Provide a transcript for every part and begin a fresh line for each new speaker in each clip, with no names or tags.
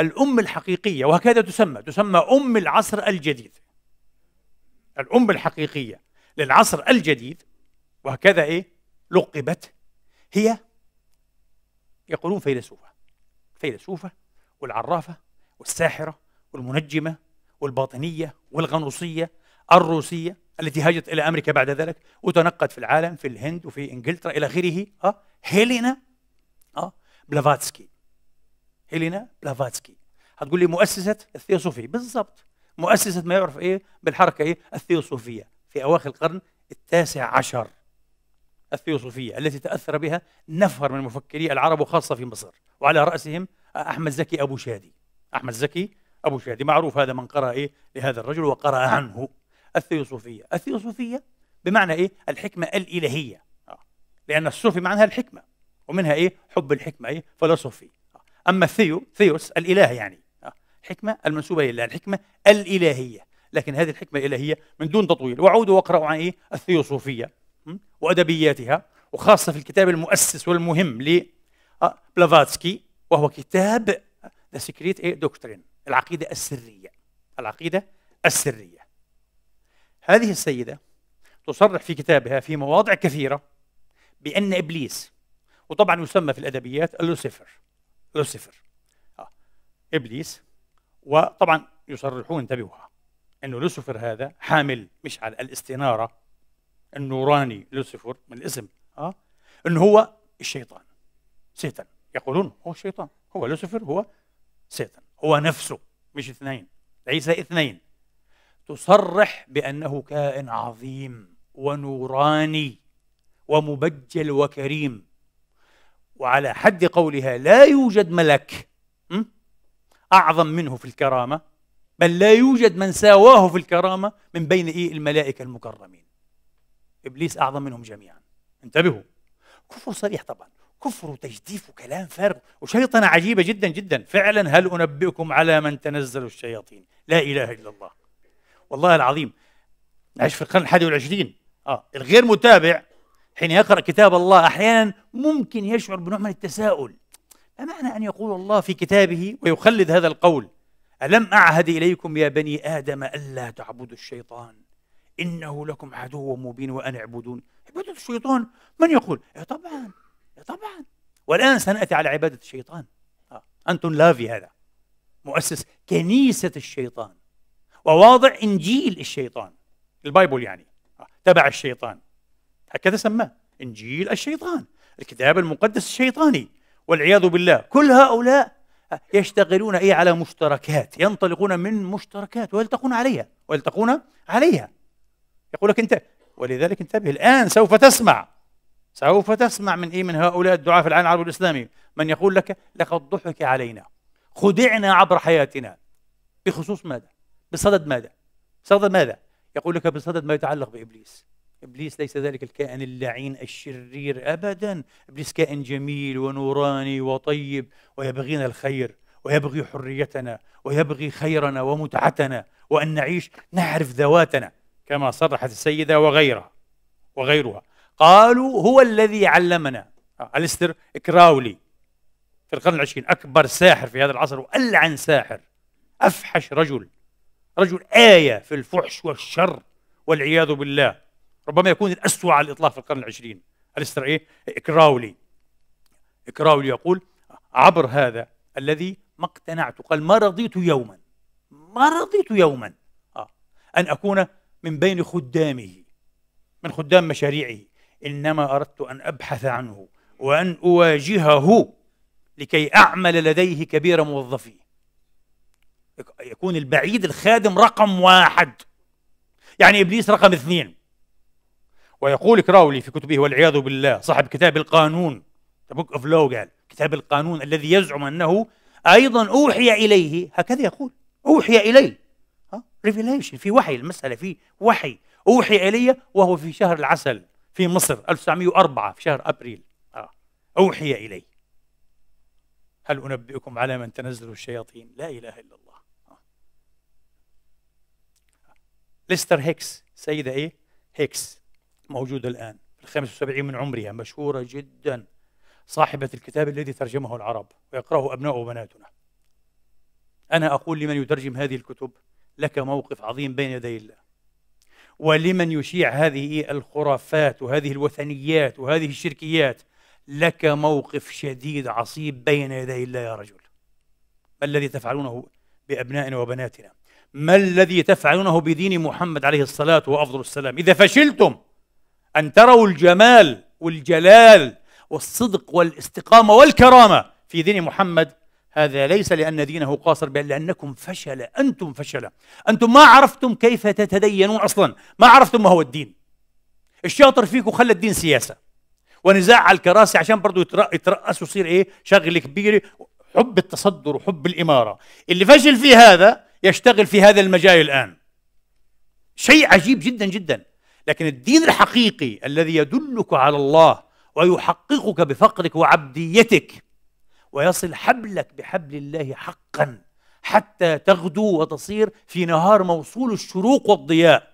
الأم الحقيقية وهكذا تسمى تسمى أم العصر الجديد الأم الحقيقية للعصر الجديد وهكذا إيه لقبت هي يقولون فيلسوفة فيلسوفة والعرافة والساحرة والمنجمة والباطنية والغنوصية الروسية التي هاجت إلى أمريكا بعد ذلك وتنقت في العالم في الهند وفي إنجلترا إلى آخره ها آه، هيلينا ها آه، بلافاتسكي إلينا بلافاتسكي هتقول لي مؤسسة الثيوسوفية بالضبط مؤسسة ما يعرف إيه بالحركة إيه الثيوسوفية في أواخر القرن التاسع عشر الثيوسوفية التي تأثر بها نفر من مفكري العرب وخاصة في مصر وعلى رأسهم أحمد زكي أبو شادي أحمد زكي أبو شادي معروف هذا من قرأ إيه لهذا الرجل وقرأ عنه الثيوسوفية الثيوسوفية بمعنى إيه الحكمة الإلهية آه. لأن الصوفي معناها الحكمة ومنها إيه حب الحكمة إيه فلسفي أما ثيو ثيوس الإله يعني آه. حكمة المنسوبة إلى الحكمة الإلهية لكن هذه الحكمة الإلهية من دون تطويل وعودوا واقرأوا عن إيه؟ الثيوصوفية وأدبياتها وخاصة في الكتاب المؤسس والمهم لبلافاتسكي آه، وهو كتاب ذا سكريت دوكترين العقيدة السرية العقيدة السرية هذه السيدة تصرح في كتابها في مواضع كثيرة بأن إبليس وطبعا يسمى في الأدبيات اللوسيفر لوسيفر آه. ابليس وطبعا يصرحون انتبهوا انه لوسيفر هذا حامل مشعل الاستناره النوراني لوسيفر من الاسم اه انه هو الشيطان سيتان يقولون هو الشيطان هو لوسيفر هو سيتان هو نفسه مش اثنين ليس اثنين تصرح بانه كائن عظيم ونوراني ومبجل وكريم وعلى حد قولها لا يوجد ملك أعظم منه في الكرامة بل لا يوجد من ساواه في الكرامة من بين إيه الملائكة المكرمين إبليس أعظم منهم جميعا انتبهوا كفر صريح طبعا كفر وتجديف وكلام فارغ وشيطنة عجيبة جدا جدا فعلا هل أنبئكم على من تنزل الشياطين لا إله إلا الله والله العظيم نعيش في القرن الحادي والعشرين آه الغير متابع حين يقرأ كتاب الله أحيانا ممكن يشعر بنوع من التساؤل ما معنى أن يقول الله في كتابه ويخلد هذا القول ألم أعهد إليكم يا بني آدم ألا تعبدوا الشيطان إنه لكم عدو مبين وأن اعبدون عبادة الشيطان من يقول إيه طبعا إيه طبعا والآن سنأتي على عبادة الشيطان آه، أنتون لافي هذا مؤسس كنيسة الشيطان وواضع إنجيل الشيطان البايبل يعني آه، تبع الشيطان هكذا سماه إنجيل الشيطان الكتاب المقدس الشيطاني والعياذ بالله كل هؤلاء يشتغلون إيه على مشتركات ينطلقون من مشتركات ويلتقون عليها ويلتقون عليها يقول لك انت ولذلك انتبه الآن سوف تسمع سوف تسمع من إيه من هؤلاء الدعاة في العالم العربي الإسلامي من يقول لك لقد ضحك علينا خدعنا عبر حياتنا بخصوص ماذا؟ بصدد ماذا؟ بصدد ماذا؟ يقول لك بصدد ما يتعلق بإبليس ابليس ليس ذلك الكائن اللعين الشرير ابدا ابليس كائن جميل ونوراني وطيب ويبغينا الخير ويبغي حريتنا ويبغي خيرنا ومتعتنا وان نعيش نعرف ذواتنا كما صرحت السيده وغيرها وغيرها قالوا هو الذي علمنا آه، أليستر كراولي في القرن العشرين أكبر ساحر في هذا العصر وألعن ساحر أفحش رجل رجل آية في الفحش والشر والعياذ بالله ربما يكون الأسوأ على الإطلاق في القرن العشرين ألستر إيه؟ كراولي كراولي يقول عبر هذا الذي ما اقتنعت قال ما رضيت يوما ما رضيت يوما آه. أن أكون من بين خدامه من خدام مشاريعه إنما أردت أن أبحث عنه وأن أواجهه لكي أعمل لديه كبير موظفي يكون البعيد الخادم رقم واحد يعني إبليس رقم اثنين ويقول كراولي في كتبه والعياذ بالله صاحب كتاب القانون The Book of Law قال كتاب القانون الذي يزعم أنه أيضا أوحي إليه هكذا يقول أوحي إلي ريفيليشن في وحي المسألة في وحي أوحي إلي وهو في شهر العسل في مصر 1904 في شهر أبريل آه. أوحي إلي هل أنبئكم على من تنزل الشياطين لا إله إلا الله آه. ليستر هيكس سيدة إيه هيكس موجودة الآن في الخامس والسبعين من عمرها مشهورة جدا صاحبة الكتاب الذي ترجمه العرب ويقرأه أبناء وبناتنا أنا أقول لمن يترجم هذه الكتب لك موقف عظيم بين يدي الله ولمن يشيع هذه الخرافات وهذه الوثنيات وهذه الشركيات لك موقف شديد عصيب بين يدي الله يا رجل ما الذي تفعلونه بأبنائنا وبناتنا ما الذي تفعلونه بدين محمد عليه الصلاة وأفضل السلام إذا فشلتم أن تروا الجمال والجلال والصدق والاستقامة والكرامة في دين محمد هذا ليس لأن دينه قاصر بل لأنكم فشل أنتم فشل أنتم ما عرفتم كيف تتدينون أصلا ما عرفتم ما هو الدين الشاطر فيكم خلى الدين سياسة ونزاع على الكراسي عشان برضه يترأس ويصير إيه شغل كبير حب التصدر وحب الإمارة اللي فشل في هذا يشتغل في هذا المجال الآن شيء عجيب جدا جدا لكن الدين الحقيقي الذي يدلك على الله ويحققك بفقرك وعبديتك ويصل حبلك بحبل الله حقا حتى تغدو وتصير في نهار موصول الشروق والضياء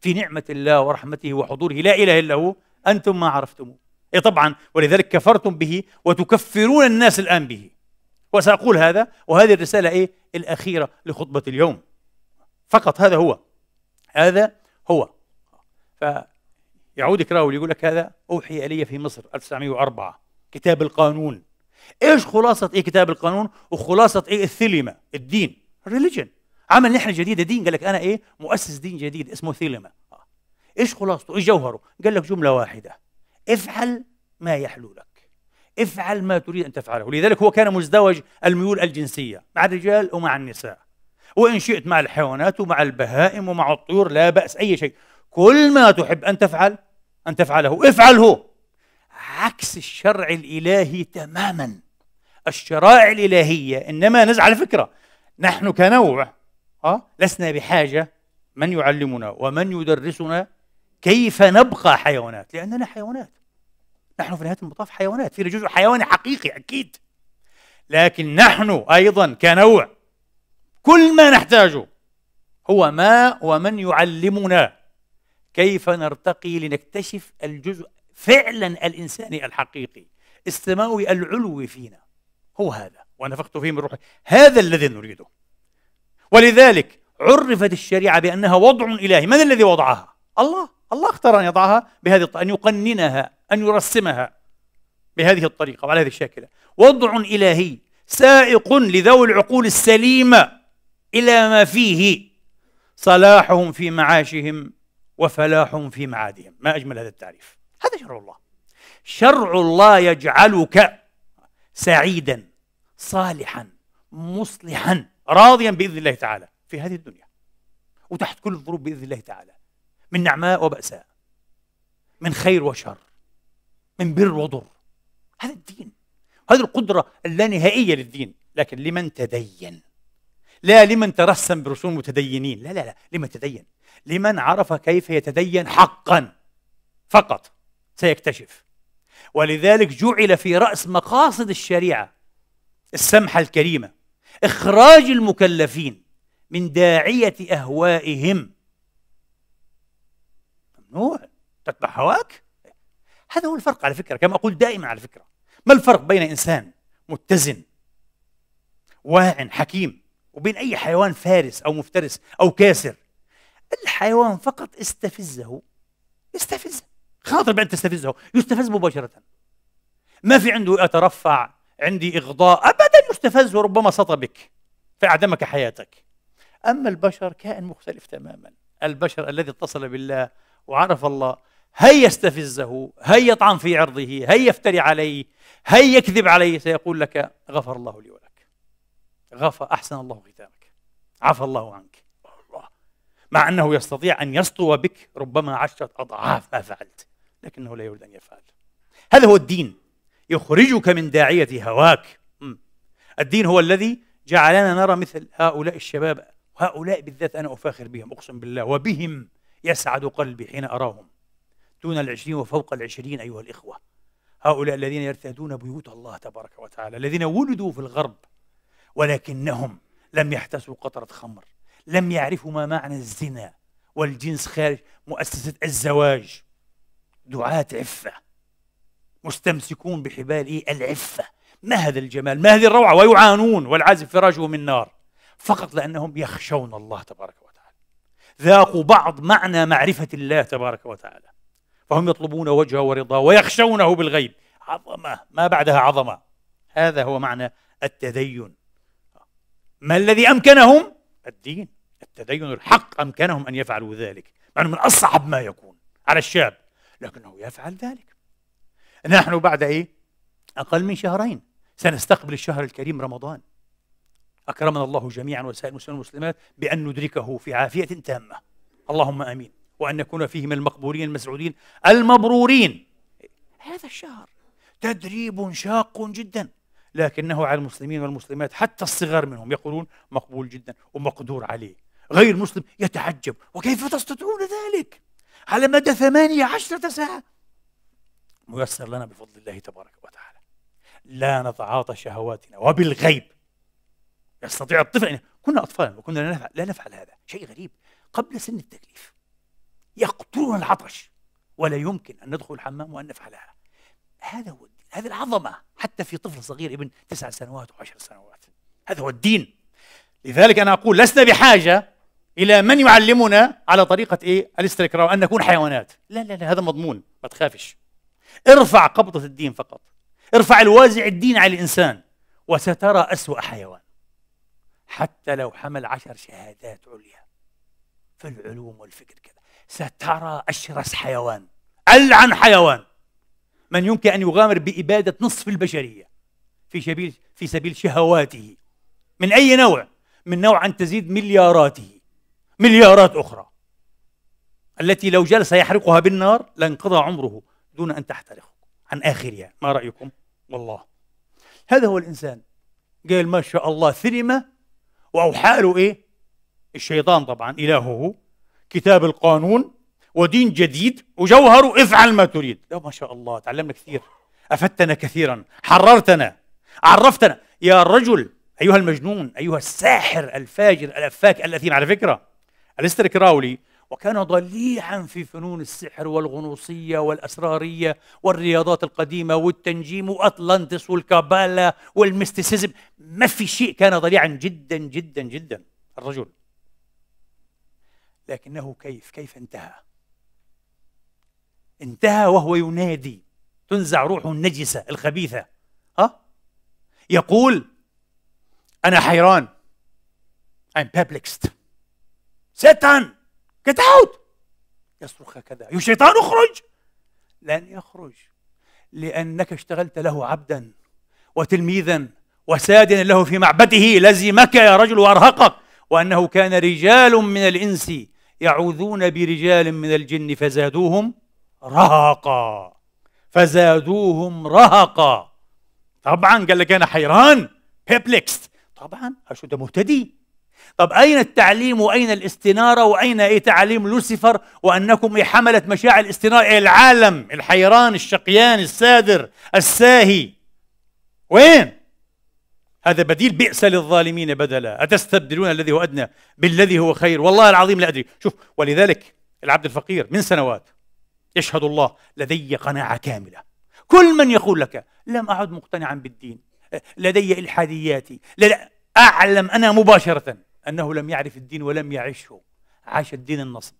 في نعمة الله ورحمته وحضوره لا إله إلا هو أنتم ما عرفتموه إيه طبعا ولذلك كفرتم به وتكفرون الناس الآن به وسأقول هذا وهذه الرسالة إيه الأخيرة لخطبة اليوم فقط هذا هو هذا هو فيعود كراول يقول لك هذا أوحي إلي في مصر 1904 كتاب القانون إيش خلاصة إيه كتاب القانون وخلاصة إيه الثلمه الدين الريليجن عمل نحن جديدة دين قال لك أنا إيه مؤسس دين جديد اسمه ثيلما إيش خلاصته إيش جوهره قال لك جملة واحدة افعل ما يحلو لك افعل ما تريد ان تفعله، لذلك هو كان مزدوج الميول الجنسيه مع الرجال ومع النساء. وإن شئت مع الحيوانات ومع البهائم ومع الطيور لا بأس أي شيء كل ما تحب أن تفعل أن تفعله افعله عكس الشرع الإلهي تماما الشرائع الإلهية إنما نزع الفكرة نحن كنوع أه؟ لسنا بحاجة من يعلمنا ومن يدرسنا كيف نبقى حيوانات لأننا حيوانات نحن في نهاية المطاف حيوانات فينا جزء حيواني حقيقي أكيد لكن نحن أيضا كنوع كل ما نحتاجه هو ما ومن يعلمنا كيف نرتقي لنكتشف الجزء فعلا الانساني الحقيقي السماوي العلوي فينا هو هذا ونفخت فيه من روحي هذا الذي نريده ولذلك عرفت الشريعه بانها وضع الهي من الذي وضعها الله الله اختار ان يضعها بهذه الطريقه ان يقننها ان يرسمها بهذه الطريقه وعلى هذه الشاكله وضع الهي سائق لذوي العقول السليمه إلى ما فيه صلاحهم في معاشهم وفلاحهم في معادهم ما أجمل هذا التعريف هذا شرع الله شرع الله يجعلك سعيدا صالحا مصلحا راضيا بإذن الله تعالى في هذه الدنيا وتحت كل الظروف بإذن الله تعالى من نعماء وبأساء من خير وشر من بر وضر هذا الدين هذه القدرة اللانهائية للدين لكن لمن تدين لا لمن ترسم برسوم متدينين لا لا لا لمن تدين لمن عرف كيف يتدين حقا فقط سيكتشف ولذلك جعل في رأس مقاصد الشريعة السمحة الكريمة إخراج المكلفين من داعية أهوائهم ممنوع تتبع هواك هذا هو الفرق على فكرة كما أقول دائما على فكرة ما الفرق بين إنسان متزن واعٍ حكيم وبين أي حيوان فارس أو مفترس أو كاسر الحيوان فقط استفزه استفزه خاطر بأن تستفزه يستفز مباشرة ما في عنده أترفع عندي إغضاء أبدا يستفز وربما سطبك فأعدمك حياتك أما البشر كائن مختلف تماما البشر الذي اتصل بالله وعرف الله هيا استفزه هيا يطعن في عرضه هيا يفتري عليه هيا يكذب عليه سيقول لك غفر الله لي ولك غفى أحسن الله ختامك عفى الله عنك الله مع أنه يستطيع أن يسطو بك ربما عشرة أضعاف ما فعلت لكنه لا يريد أن يفعل هذا هو الدين يخرجك من داعية هواك الدين هو الذي جعلنا نرى مثل هؤلاء الشباب هؤلاء بالذات أنا أفاخر بهم أقسم بالله وبهم يسعد قلبي حين أراهم دون العشرين وفوق العشرين أيها الإخوة هؤلاء الذين يرتادون بيوت الله تبارك وتعالى الذين ولدوا في الغرب ولكنهم لم يحتسوا قطرة خمر لم يعرفوا ما معنى الزنا والجنس خارج مؤسسة الزواج دعاة عفة مستمسكون بحبال إيه؟ العفة ما هذا الجمال ما هذه الروعة ويعانون والعازف فراشه من نار فقط لأنهم يخشون الله تبارك وتعالى ذاقوا بعض معنى معرفة الله تبارك وتعالى فهم يطلبون وجهه ورضاه ويخشونه بالغيب عظمة ما بعدها عظمة هذا هو معنى التدين ما الذي امكنهم؟ الدين التدين الحق امكنهم ان يفعلوا ذلك مع يعني انه من اصعب ما يكون على الشاب لكنه يفعل ذلك نحن بعد ايه؟ اقل من شهرين سنستقبل الشهر الكريم رمضان اكرمنا الله جميعا وسائر المسلمين والمسلمات بان ندركه في عافيه تامه اللهم امين وان نكون فيه من المقبولين المسعودين المبرورين هذا الشهر تدريب شاق جدا لكنه على المسلمين والمسلمات حتى الصغار منهم يقولون مقبول جدا ومقدور عليه غير مسلم يتعجب وكيف تستطيعون ذلك على مدى ثمانية عشرة ساعة ميسر لنا بفضل الله تبارك وتعالى لا نتعاطى شهواتنا وبالغيب يستطيع الطفل كنا أطفالا وكنا لا نفعل هذا شيء غريب قبل سن التكليف يقتلنا العطش ولا يمكن أن ندخل الحمام وأن نفعلها هذا هو هذه العظمة حتى في طفل صغير ابن تسع سنوات وعشر سنوات هذا هو الدين لذلك أنا أقول لسنا بحاجة إلى من يعلمنا على طريقة إيه الاستكراه أن نكون حيوانات لا لا لا هذا مضمون ما تخافش ارفع قبضة الدين فقط ارفع الوازع الدين على الإنسان وسترى أسوأ حيوان حتى لو حمل عشر شهادات عليا في العلوم والفكر كذا سترى أشرس حيوان ألعن حيوان من يمكن أن يغامر بإبادة نصف البشرية في سبيل في سبيل شهواته من أي نوع؟ من نوع أن تزيد ملياراته مليارات أخرى التي لو جلس يحرقها بالنار لانقضى عمره دون أن تحترق عن آخرها يعني. ما رأيكم؟ والله هذا هو الإنسان قال ما شاء الله ثلمة وأوحى له إيه؟ الشيطان طبعا إلهه كتاب القانون ودين جديد وجوهره افعل ما تريد لا ما شاء الله تعلمنا كثير أفدتنا كثيرا حررتنا عرفتنا يا رجل أيها المجنون أيها الساحر الفاجر الأفاك الأثيم على فكرة أليستر كراولي وكان ضليعا في فنون السحر والغنوصية والأسرارية والرياضات القديمة والتنجيم وأطلانتس والكابالا والميستيسيزم ما في شيء كان ضليعا جدا جدا جدا الرجل لكنه كيف كيف انتهى انتهى وهو ينادي تنزع روحه النجسة الخبيثة ها يقول أنا حيران I'm perplexed سatan get out يصرخ هكذا يا شيطان اخرج لن يخرج لأنك اشتغلت له عبدا وتلميذا وسادنا له في معبده لزمك يا رجل وأرهقك وأنه كان رجال من الإنس يعوذون برجال من الجن فزادوهم رهقا فزادوهم رهقا طبعا قال لك انا حيران بيبليكس طبعا اشو ده مهتدي طب اين التعليم واين الاستناره واين ايه تعاليم لوسيفر وانكم ايه حمله مشاعر الاستناره إيه العالم الحيران الشقيان السادر الساهي وين هذا بديل بئس للظالمين بدلا أتستبدلون الذي هو أدنى بالذي هو خير والله العظيم لا أدري شوف ولذلك العبد الفقير من سنوات يشهد الله لدي قناعة كاملة كل من يقول لك لم أعد مقتنعا بالدين لدي إلحادياتي لا أعلم أنا مباشرة أنه لم يعرف الدين ولم يعشه عاش الدين النصب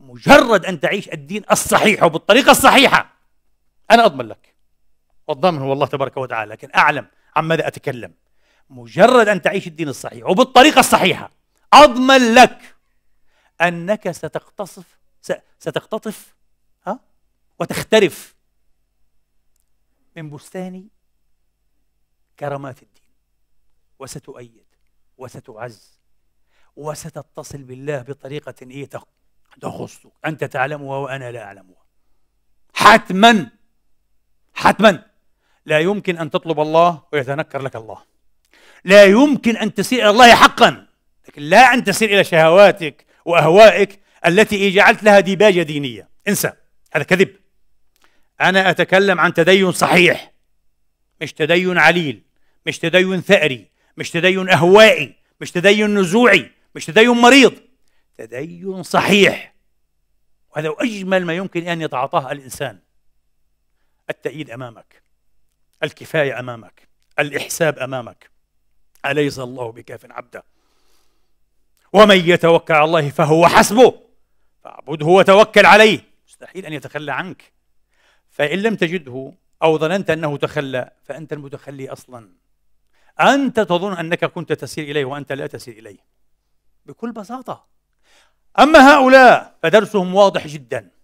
مجرد أن تعيش الدين الصحيح وبالطريقة الصحيحة أنا أضمن لك والضامن هو الله تبارك وتعالى لكن أعلم عن ماذا أتكلم مجرد أن تعيش الدين الصحيح وبالطريقة الصحيحة أضمن لك أنك ستقتصف ستقتطف وتختلف من بستان كرامات الدين وستؤيد وستعز وستتصل بالله بطريقة إيه تخصك أنت تعلمها وأنا لا أعلمها حتما حتما لا يمكن أن تطلب الله ويتنكر لك الله لا يمكن أن تسير إلى الله حقا لكن لا أن تسير إلى شهواتك وأهوائك التي إيه؟ جعلت لها ديباجة دينية انسى هذا كذب أنا أتكلم عن تدين صحيح مش تدين عليل مش تدين ثأري مش تدين أهوائي مش تدين نزوعي مش تدين مريض تدين صحيح وهذا أجمل ما يمكن أن يتعاطاه الإنسان التأييد أمامك الكفاية أمامك الإحساب أمامك أليس الله بكاف عبده ومن يتوكل على الله فهو حسبه فاعبده وتوكل عليه مستحيل أن يتخلى عنك فإن لم تجده أو ظننت أنه تخلى فأنت المتخلي أصلا أنت تظن أنك كنت تسير إليه وأنت لا تسير إليه بكل بساطة أما هؤلاء فدرسهم واضح جدا